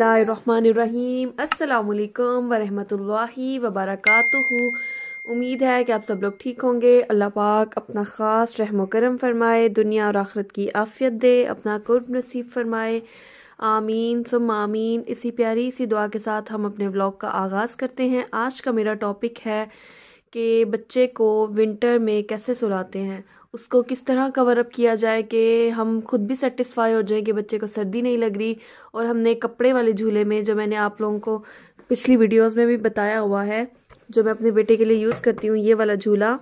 बिस्मिल्लाम अस्सलाम वरहमतुल्लाहि वबरकatuhu उम्मीद है कि आप सब लोग ठीक होंगे अल्लाह पाक अपना ख़ास रहम करम फरमाए दुनिया और आखरत की आफियत दे अपना कुर्ब नसीब फरमाए आमीन सुम आमीन इसी प्यारी इसी दुआ के साथ हम अपने व्लॉग का आगाज़ करते हैं आज का मेरा टॉपिक है कि बच्चे को विंटर में कैसे सुलाते हैं उसको किस तरह कवर अप किया जाए कि हम खुद भी सेटिस्फाई हो जाए कि बच्चे को सर्दी नहीं लग रही और हमने कपड़े वाले झूले में जो मैंने आप लोगों को पिछली वीडियोस में भी बताया हुआ है जो मैं अपने बेटे के लिए यूज़ करती हूँ ये वाला झूला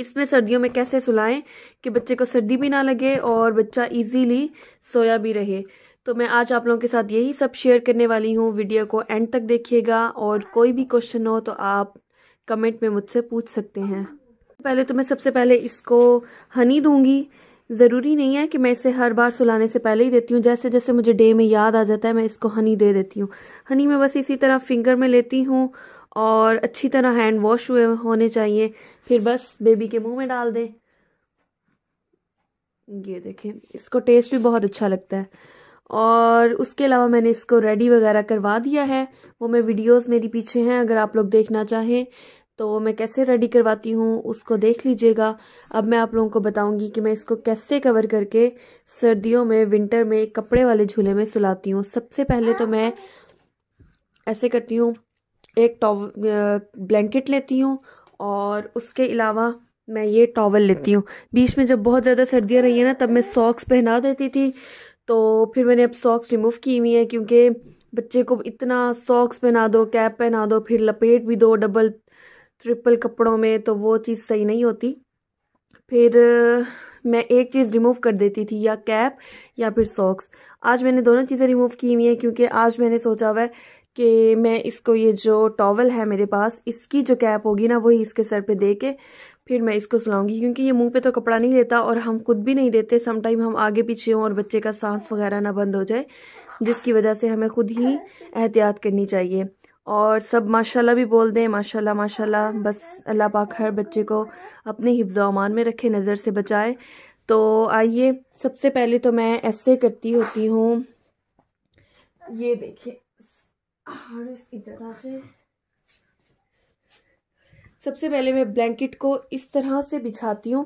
इसमें सर्दियों में कैसे सुलाएं कि बच्चे को सर्दी भी ना लगे और बच्चा ईजीली सोया भी रहे तो मैं आज आप लोगों के साथ यही सब शेयर करने वाली हूँ वीडियो को एंड तक देखिएगा और कोई भी क्वेश्चन हो तो आप कमेंट में मुझसे पूछ सकते हैं पहले तो मैं सबसे पहले इसको हनी दूंगी ज़रूरी नहीं है कि मैं इसे हर बार सुलाने से पहले ही देती हूँ जैसे जैसे मुझे डे में याद आ जाता है मैं इसको हनी दे देती हूँ हनी मैं बस इसी तरह फिंगर में लेती हूँ और अच्छी तरह हैंड वॉश हुए होने चाहिए फिर बस बेबी के मुंह में डाल दें ये देखें इसको टेस्ट भी बहुत अच्छा लगता है और उसके अलावा मैंने इसको रेडी वगैरह करवा दिया है वो मैं वीडियोस मेरी पीछे हैं अगर आप लोग देखना चाहें तो मैं कैसे रेडी करवाती हूँ उसको देख लीजिएगा अब मैं आप लोगों को बताऊँगी कि मैं इसको कैसे कवर करके सर्दियों में विंटर में कपड़े वाले झूले में सुलाती हूँ सबसे पहले तो मैं ऐसे करती हूँ एक टॉव ब्लैंकेट लेती हूँ और उसके अलावा मैं ये टॉवल लेती हूँ बीच में जब बहुत ज़्यादा सर्दियाँ रही हैं ना तब मैं सॉक्स पहना देती थी तो फिर मैंने अब सॉक्स रिमूव की हुई हैं क्योंकि बच्चे को इतना सॉक्स पहना दो कैप पहना दो फिर लपेट भी दो डबल ट्रिपल कपड़ों में तो वो चीज़ सही नहीं होती फिर मैं एक चीज़ रिमूव कर देती थी या कैप या फिर सॉक्स आज मैंने दोनों चीज़ें रिमूव की हुई हैं क्योंकि आज मैंने सोचा हुआ है कि मैं इसको ये जो टॉवल है मेरे पास इसकी जो कैप होगी ना वही इसके सर पे दे के फिर मैं इसको सुलाऊंगी क्योंकि ये मुंह पे तो कपड़ा नहीं लेता और हम खुद भी नहीं देते समटाइम हम आगे पीछे हों और बच्चे का सांस वगैरह ना बंद हो जाए जिसकी वजह से हमें खुद ही एहतियात करनी चाहिए और सब माशाल्लाह भी बोल दें माशाल्लाह माशाल्लाह बस अल्लाह पाक हर बच्चे को अपने हिफ्ज़ अमान में रखे नज़र से बचाए तो आइए सबसे पहले तो मैं ऐसे करती होती हूँ ये देखिए और इसी तरह से सबसे पहले मैं ब्लैंकेट को इस तरह से बिछाती हूँ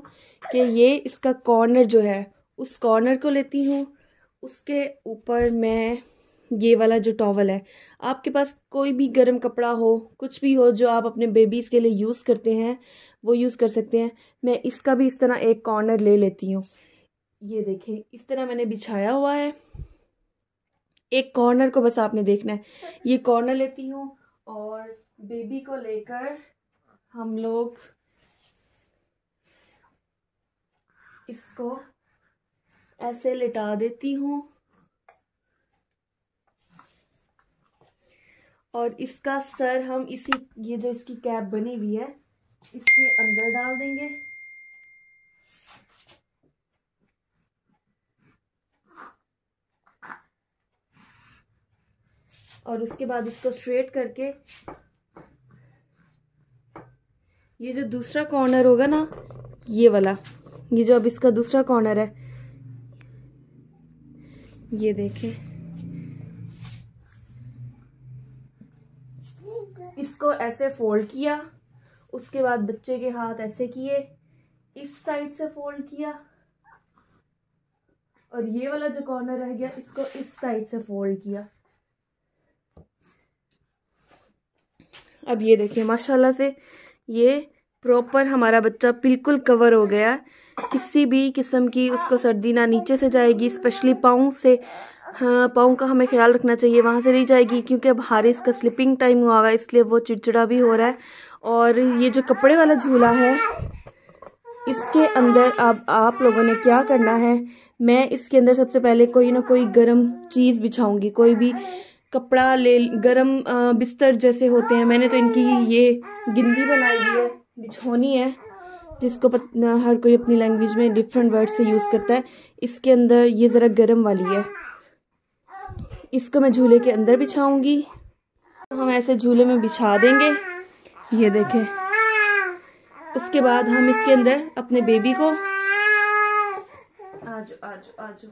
कि ये इसका कॉर्नर जो है उस कॉर्नर को लेती हूँ उसके ऊपर मैं ये वाला जो टॉवल है आपके पास कोई भी गर्म कपड़ा हो कुछ भी हो जो आप अपने बेबीज़ के लिए यूज़ करते हैं वो यूज़ कर सकते हैं मैं इसका भी इस तरह एक कॉर्नर ले लेती हूँ ये देखें इस तरह मैंने बिछाया हुआ है एक कॉर्नर को बस आपने देखना है ये कॉर्नर लेती हूँ और बेबी को लेकर हम लोग इसको ऐसे लिटा देती हूँ और इसका सर हम इसी ये जो इसकी कैप बनी हुई है इसके अंदर डाल देंगे और उसके बाद इसको स्ट्रेट करके ये जो दूसरा कॉर्नर होगा ना ये वाला ये जो अब इसका दूसरा कॉर्नर है ये देखें इसको ऐसे फोल्ड किया उसके बाद बच्चे के हाथ ऐसे किए इस साइड से फोल्ड किया और ये वाला जो कॉर्नर रह गया इसको इस साइड से फोल्ड किया अब ये देखिए माशाल्लाह से ये प्रॉपर हमारा बच्चा बिल्कुल कवर हो गया किसी भी किस्म की उसको सर्दी ना नीचे से जाएगी स्पेशली पाँव से हाँ, पाँव का हमें ख्याल रखना चाहिए वहाँ से नहीं जाएगी क्योंकि अब हारिस का स्लिपिंग टाइम हुआ हुआ है इसलिए वो चिड़चिड़ा भी हो रहा है और ये जो कपड़े वाला झूला है इसके अंदर अब आप लोगों ने क्या करना है मैं इसके अंदर सबसे पहले कोई ना कोई गर्म चीज़ बिछाऊंगी कोई भी कपड़ा ले गर्म बिस्तर जैसे होते हैं मैंने तो इनकी ये गिंदी बनाई है बिछोनी है जिसको पत, हर कोई अपनी लैंग्वेज में डिफरेंट वर्ड से यूज़ करता है इसके अंदर ये ज़रा गर्म वाली है इसको मैं झूले के अंदर बिछाऊंगी हम ऐसे झूले में बिछा देंगे ये देखें उसके बाद हम इसके अंदर अपने बेबी को आज आज आज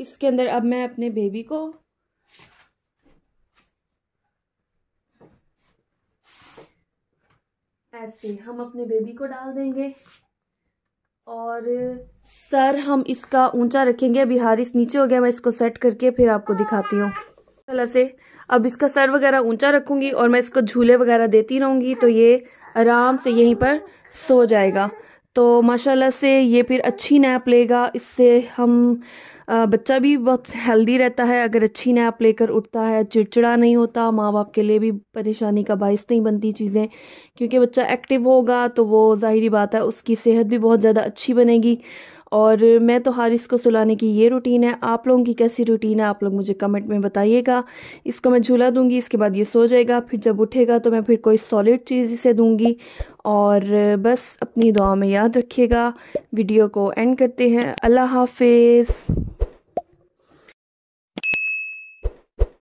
इसके अंदर अब मैं अपने बेबी को ऐसे हम अपने बेबी को डाल देंगे और सर हम इसका ऊंचा रखेंगे अभी हारिस नीचे हो गया मैं इसको सेट करके फिर आपको दिखाती हूँ तरह से अब इसका सर वगैरह ऊंचा रखूंगी और मैं इसको झूले वगैरह देती रहूंगी तो ये आराम से यहीं पर सो जाएगा तो माशाल्लाह से ये फिर अच्छी नैप लेगा इससे हम बच्चा भी बहुत हेल्दी रहता है अगर अच्छी नैप लेकर उठता है चिड़चिड़ा नहीं होता माँ बाप के लिए भी परेशानी का बायस नहीं बनती चीज़ें क्योंकि बच्चा एक्टिव होगा तो वो ज़ाहरी बात है उसकी सेहत भी बहुत ज़्यादा अच्छी बनेगी और मैं तो हारिस को सुलाने की ये रूटीन है आप लोगों की कैसी रूटीन है आप लोग मुझे कमेंट में बताइएगा इसको मैं झूला दूंगी इसके बाद ये सो जाएगा फिर जब उठेगा तो मैं फिर कोई सॉलिड चीज़ इसे दूंगी और बस अपनी दुआ में याद रखिएगा वीडियो को एंड करते हैं अल्लाह हाफिज़